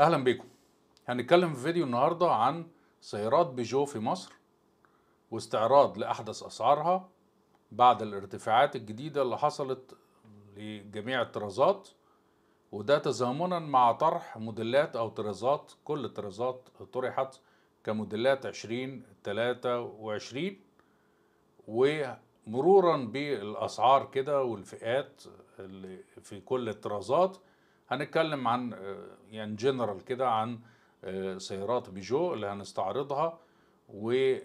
اهلا بيكم هنتكلم في فيديو النهارده عن سيارات بيجو في مصر واستعراض لاحدث اسعارها بعد الارتفاعات الجديده اللي حصلت لجميع الطرازات وده تزامنا مع طرح موديلات او طرازات كل الطرازات طرحت كموديلات 2023 ومرورا بالاسعار كده والفئات اللي في كل الطرازات هنتكلم عن آه، يعني جنرال كده عن آه، سيارات بيجو اللي هنستعرضها وان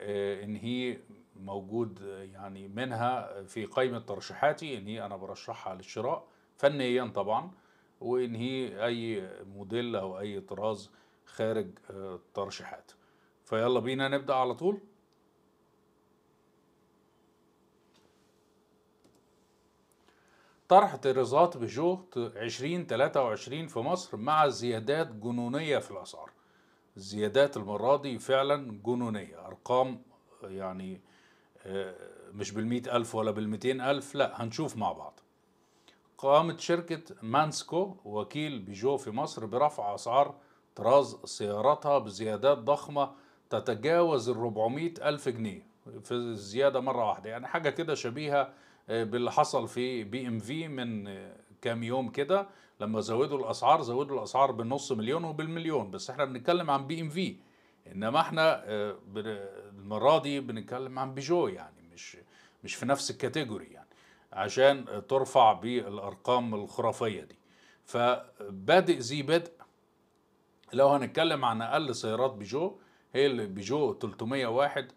آه، هي موجود يعني منها في قائمه ترشيحاتي ان هي انا برشحها للشراء فنيا طبعا وان هي اي موديل او اي طراز خارج الترشيحات فيلا بينا نبدا على طول طرح طرزات بيجو 2023 في مصر مع زيادات جنونية في الأسعار الزيادات المرة دي فعلا جنونية أرقام يعني آه، مش بالمئة ألف ولا بالمئتين ألف لا هنشوف مع بعض قامت شركة مانسكو وكيل بيجو في مصر برفع أسعار طراز سياراتها بزيادات ضخمة تتجاوز الربعمائة ألف جنيه في الزيادة مرة واحدة يعني حاجة كده شبيهة آه، باللي حصل في بي ام في من آه، كام يوم كده لما زودوا الاسعار زودوا الاسعار بالنص مليون وبالمليون بس احنا بنتكلم عن بي ام في انما احنا آه، المره دي بنتكلم عن بيجو يعني مش مش في نفس الكاتيجوري يعني عشان ترفع بالارقام الخرافيه دي فبادئ ذي بدء لو هنتكلم عن اقل سيارات بيجو هي اللي بيجو 301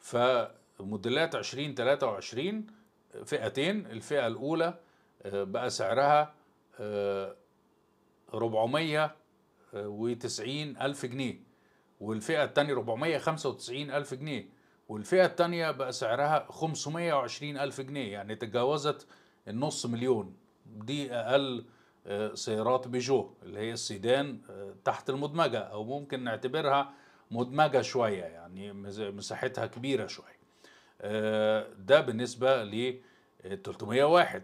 فموديلات 2023 فئتين الفئة الأولى آه، بقى سعرها 490 آه، آه، ألف جنيه والفئة الثانية 495 ألف جنيه والفئة الثانية بقى سعرها 520 ألف جنيه يعني تجاوزت النص مليون دي أقل سيارات بيجو اللي هي السيدان تحت المدمجة أو ممكن نعتبرها مدمجة شوية يعني مساحتها كبيرة شوية آه، ده بالنسبة ل 301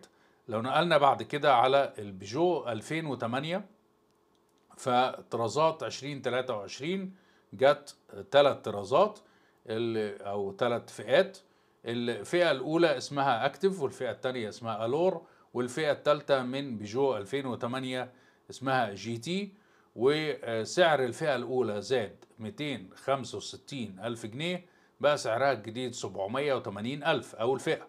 لو نقلنا بعد كده على البيجو 2008 فطرازات 2023 جت ثلاث طرازات او ثلاث فئات الفئة الأولى اسمها أكتف والفئة الثانية اسمها ألور والفئة الثالثة من بيجو 2008 اسمها جي تي وسعر الفئة الأولى زاد 265 ألف جنيه بقى سعرها الجديد 780 ألف أول فئة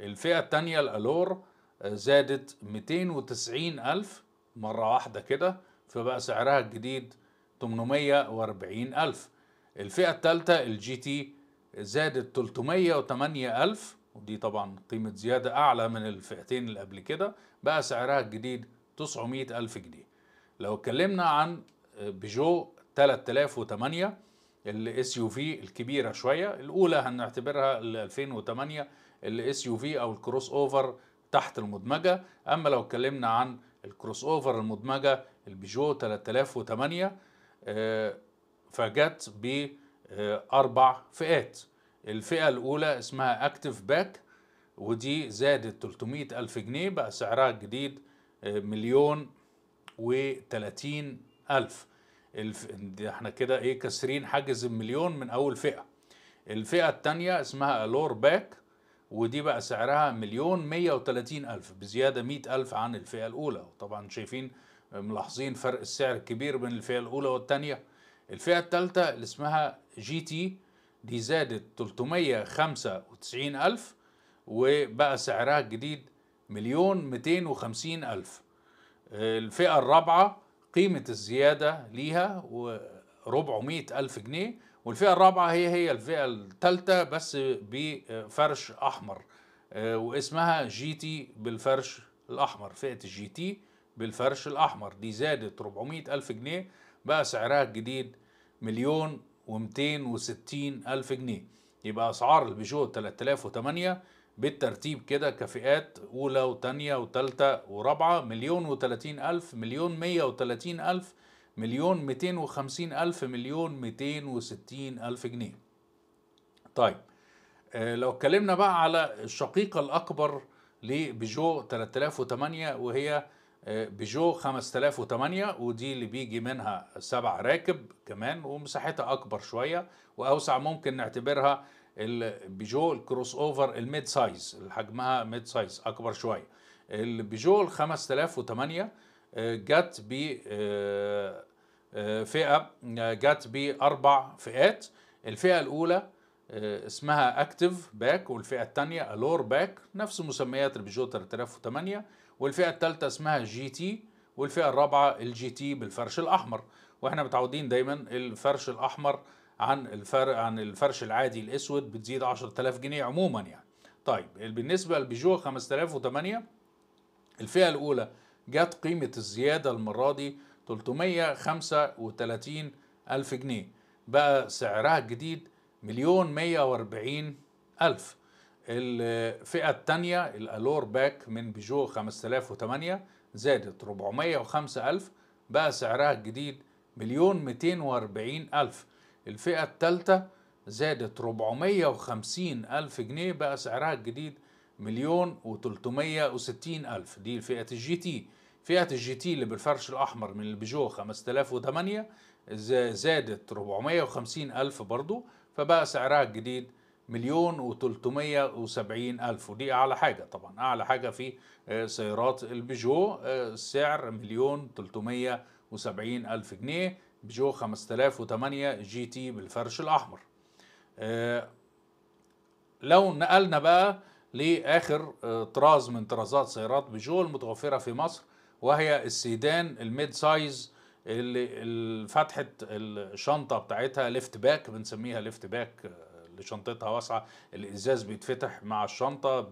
الفئة الثانية الألور آه، زادت 290 ألف مرة واحدة كده فبقى سعرها الجديد 840 ألف الفئة الثالثة الجي تي زادت 308 ألف ودي طبعا قيمة زيادة أعلى من الفئتين اللي قبل كده بقى سعرها الجديد 900 ألف جنيه لو اتكلمنا عن آه، بيجو 3008 الاس يو في الكبيره شويه الاولى هنعتبرها ال 2008 الاس يو في او الكروس اوفر تحت المدمجه اما لو اتكلمنا عن الكروس اوفر المدمجه البيجو 3008 آه، فجت باربع آه، فئات الفئه الاولى اسمها اكتف باك ودي زادت 300 الف جنيه بقى سعرها الجديد آه، مليون و 30 الف الف... احنا كده ايه كسرين حاجز المليون من اول فئه الفئه التانية اسمها الور باك ودي بقى سعرها مليون مية وتلاتين ألف بزيادة مية ألف عن الفئة الأولى طبعا شايفين ملاحظين فرق السعر الكبير بين الفئة الأولى والتانية الفئة التالتة اللي اسمها جي تي دي زادت تلتمية خمسة وتسعين ألف وبقى سعرها الجديد مليون وخمسين ألف الفئة الرابعة قيمة الزيادة ليها و400 ألف جنيه والفئة الرابعة هي هي الفئة الثالثة بس بفرش أحمر آه، واسمها جي تي بالفرش الأحمر فئة الجي تي بالفرش الأحمر دي زادت 400 ألف جنيه بقى سعرها الجديد مليون و260 ألف جنيه يبقى أسعار البيجو 3008 بالترتيب كده كفئات أولى وتانية وتالتة ورابعة مليون وتلاتين ألف مليون مية وتلاتين ألف مليون ميتين وخمسين ألف مليون ميتين وستين ألف جنيه طيب آه، لو اتكلمنا بقى على الشقيقة الأكبر لبيجو 3008 وهي آه، بيجو 5008 ودي اللي بيجي منها سبع راكب كمان ومساحتها أكبر شوية وأوسع ممكن نعتبرها البيجو الكروس اوفر الميد سايز حجمها ميد سايز اكبر شويه البيجو ال 5008 آه، جت ب آه، آه، فئه جت باربع فئات الفئه الاولى اسمها اكتف باك والفئه الثانيه الور باك نفس مسميات البيجو 3008 والفئه الثالثه اسمها جي تي والفئه الرابعه الجي تي بالفرش الاحمر واحنا متعودين دايما الفرش الاحمر عن الفرق عن الفرش العادي الاسود بتزيد 10000 جنيه عموما يعني طيب بالنسبه للبيجو 5008 الفئه الاولى جت قيمه الزياده المره دي 335 ألف جنيه بقى سعرها الجديد مليون مية واربعين ألف الفئة التانية الألور باك من بيجو 5008 زادت 405 ألف بقى سعرها الجديد مليون 240 ألف الفئة الثالثة زادت 450 ألف جنيه بقى سعرها الجديد مليون و360 ألف دي فئة الجي تي فئة الجي تي اللي بالفرش الأحمر من البيجو 5008 زادت 450 ألف برضو فبقى سعرها الجديد مليون و وسبعين ألف ودي أعلى حاجة طبعا أعلى حاجة في آه، سيارات البيجو آه، سعر مليون و وسبعين ألف جنيه بيجو 5008 جي تي بالفرش الأحمر آه، لو نقلنا بقى لآخر آه، طراز من طرازات سيارات بيجو المتوفرة في مصر وهي السيدان الميد سايز اللي فتحة الشنطة بتاعتها ليفت باك بنسميها ليفت باك اللي آه، شنطتها واسعة الإزاز بيتفتح مع الشنطة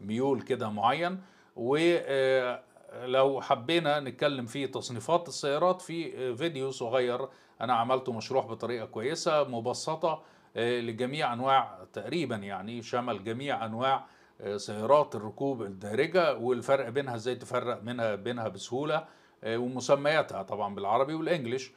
بميول كده معين و لو حبينا نتكلم في تصنيفات السيارات في فيديو صغير انا عملته مشروح بطريقه كويسه مبسطه آه، لجميع انواع تقريبا يعني شمل جميع انواع آه، سيارات الركوب الدارجه والفرق بينها ازاي تفرق منها بينها بسهوله آه، ومسمياتها طبعا بالعربي والانجليش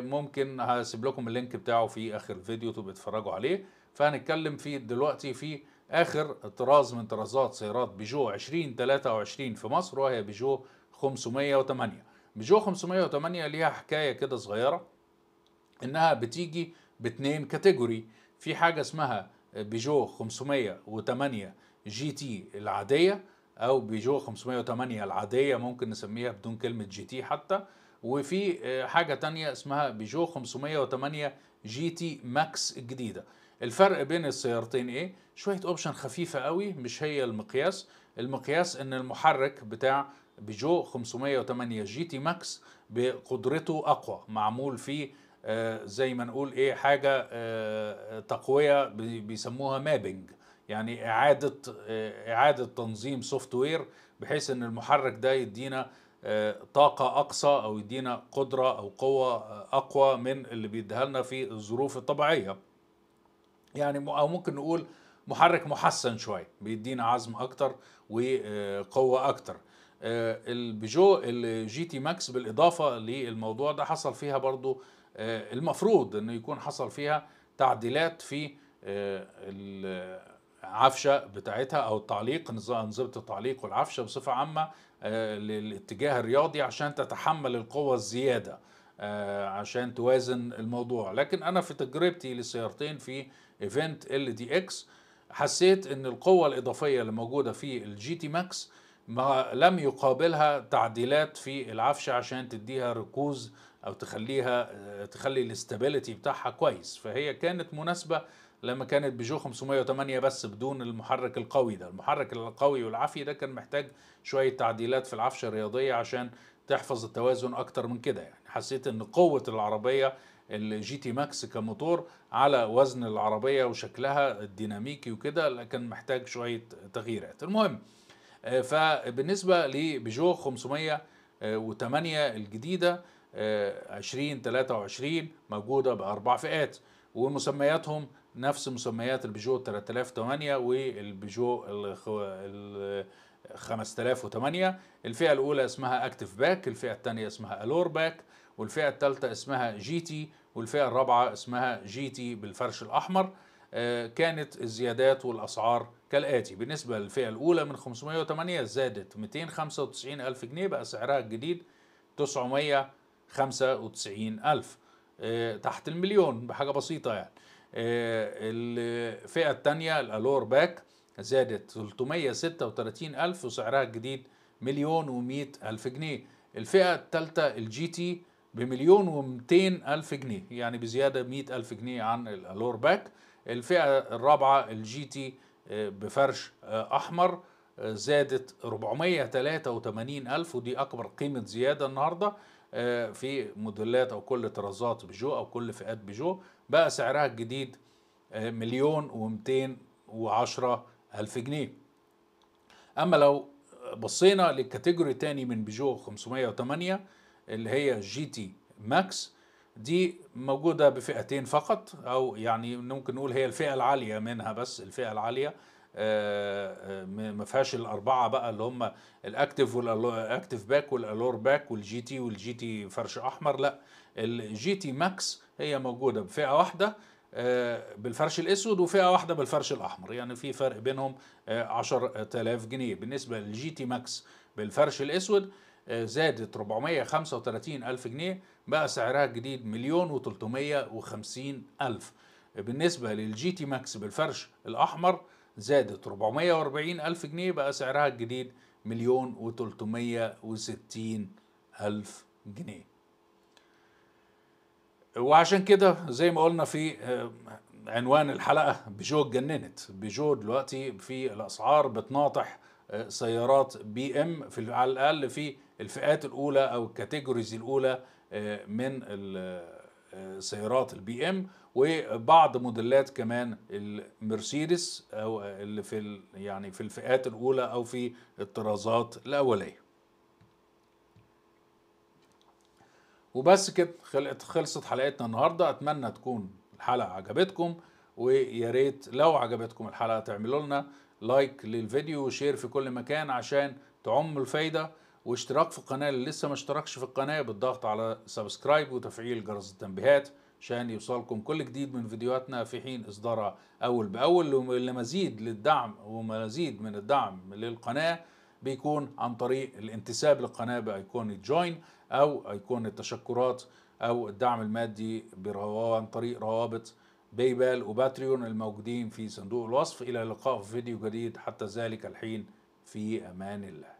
ممكن هسيب لكم اللينك بتاعه في اخر الفيديو تبقوا تتفرجوا عليه فهنتكلم في دلوقتي في آخر طراز من طرازات سيارات بيجو 2023 في مصر وهي بيجو 508 بيجو 508 ليها حكاية كده صغيرة إنها بتيجي باتنين كاتيجوري في حاجة اسمها بيجو 508 جي تي العادية أو بيجو 508 العادية ممكن نسميها بدون كلمة جي تي حتى وفي آه، حاجة تانية اسمها بيجو 508 جي تي ماكس الجديدة الفرق بين السيارتين ايه شويه اوبشن خفيفه قوي مش هي المقياس المقياس ان المحرك بتاع بيجو 508 جي تي ماكس بقدرته اقوى معمول فيه آه زي ما نقول ايه حاجه آه تقويه بيسموها مابنج يعني اعاده آه اعاده تنظيم سوفت وير بحيث ان المحرك ده يدينا آه، طاقه اقصى او يدينا قدره او قوه آه، اقوى من اللي بيديها لنا في الظروف الطبيعيه يعني او ممكن نقول محرك محسن شوي بيدينا عزم اكتر وقوه اكتر آه، البيجو الجي تي ماكس بالاضافه للموضوع ده حصل فيها برضو آه، المفروض انه يكون حصل فيها تعديلات في آه، العفشه بتاعتها او التعليق انظمه التعليق والعفشه بصفه عامه للاتجاه الرياضي عشان تتحمل القوه الزياده آه، عشان توازن الموضوع لكن انا في تجربتي للسيارتين في ايفنت ال دي اكس حسيت ان القوه الاضافيه اللي موجوده في الجي تي ماكس ما لم يقابلها تعديلات في العفش عشان تديها ركوز او تخليها آه، تخلي الاستابيليتي بتاعها كويس فهي كانت مناسبه لما كانت بيجو 508 بس بدون المحرك القوي ده المحرك القوي والعافي ده كان محتاج شويه تعديلات في العفش الرياضيه عشان تحفظ التوازن اكتر من كده يعني حسيت ان قوه العربيه الجي تي ماكس كموتور على وزن العربيه وشكلها الديناميكي وكده لكن محتاج شويه تغييرات المهم آه، فبالنسبه لبيجو آه، 508 الجديده 2023 آه، موجوده باربع فئات ومسمياتهم نفس مسميات البيجو 3008 والبيجو 5008 الفئة الأولى اسمها أكتف باك الفئة الثانية اسمها ألور باك والفئة الثالثة اسمها جي تي والفئة الرابعة اسمها جي تي بالفرش الأحمر آه، كانت الزيادات والأسعار كالآتي بالنسبة للفئة الأولى من 508 زادت 295 ألف جنيه بقى سعرها الجديد 995 ألف آه، تحت المليون بحاجة بسيطة يعني آه، الفئة الثانية الألور باك زادت 336 ألف وسعرها الجديد مليون و ألف جنيه الفئة الثالثة الجي تي بمليون و ألف جنيه يعني بزيادة 100 ألف جنيه عن الألور باك الفئة الرابعة الجي تي آه، بفرش آه، أحمر آه، زادت 483 ألف ودي أكبر قيمة زيادة النهاردة في موديلات أو كل طرازات بيجو أو كل فئات بيجو بقى سعرها الجديد مليون 210 ألف 1000 جنيه اما لو بصينا للكاتيجوري تاني من بيجو 508 اللي هي جي تي ماكس دي موجودة بفئتين فقط أو يعني ممكن نقول هي الفئة العالية منها بس الفئة العالية آه، آه، ما فيهاش الأربعة بقى اللي هم الأكتف والأكتف باك والألور باك والجي تي والجي تي فرش أحمر لا الجي تي ماكس هي موجودة بفئة واحدة آه، بالفرش الاسود وفئه واحده بالفرش الاحمر يعني في فرق بينهم 10000 آه، جنيه بالنسبه للجي تي ماكس بالفرش الاسود آه، زادت 435 ألف جنيه بقى سعرها الجديد مليون و350 ألف بالنسبة للجي تي ماكس بالفرش الأحمر زادت 440 ألف جنيه بقى سعرها الجديد مليون و360 ألف جنيه وعشان كده زي ما قلنا في آه، عنوان الحلقه بيجو اتجننت بيجو دلوقتي في الاسعار بتناطح آه، سيارات بي ام في على الاقل في الفئات الاولى او الكاتيجوريز الاولى آه، من سيارات البي ام وبعض موديلات كمان المرسيدس او اللي في يعني في الفئات الاولى او في الطرازات الاوليه وبس كده خلصت حلقتنا النهارده اتمنى تكون الحلقه عجبتكم ويا ريت لو عجبتكم الحلقه تعملوا لنا لايك للفيديو وشير في كل مكان عشان تعم الفايده واشتراك في القناه اللي لسه ما اشتركش في القناه بالضغط على سبسكرايب وتفعيل جرس التنبيهات عشان يوصلكم كل جديد من فيديوهاتنا في حين اصدارها اول باول ولمزيد للدعم ومزيد من الدعم للقناه بيكون عن طريق الانتساب للقناه بايقونه جوين او ايقونة التشكرات او الدعم المادي عن طريق روابط باي بال وباتريون الموجودين في صندوق الوصف الى اللقاء في فيديو جديد حتى ذلك الحين في امان الله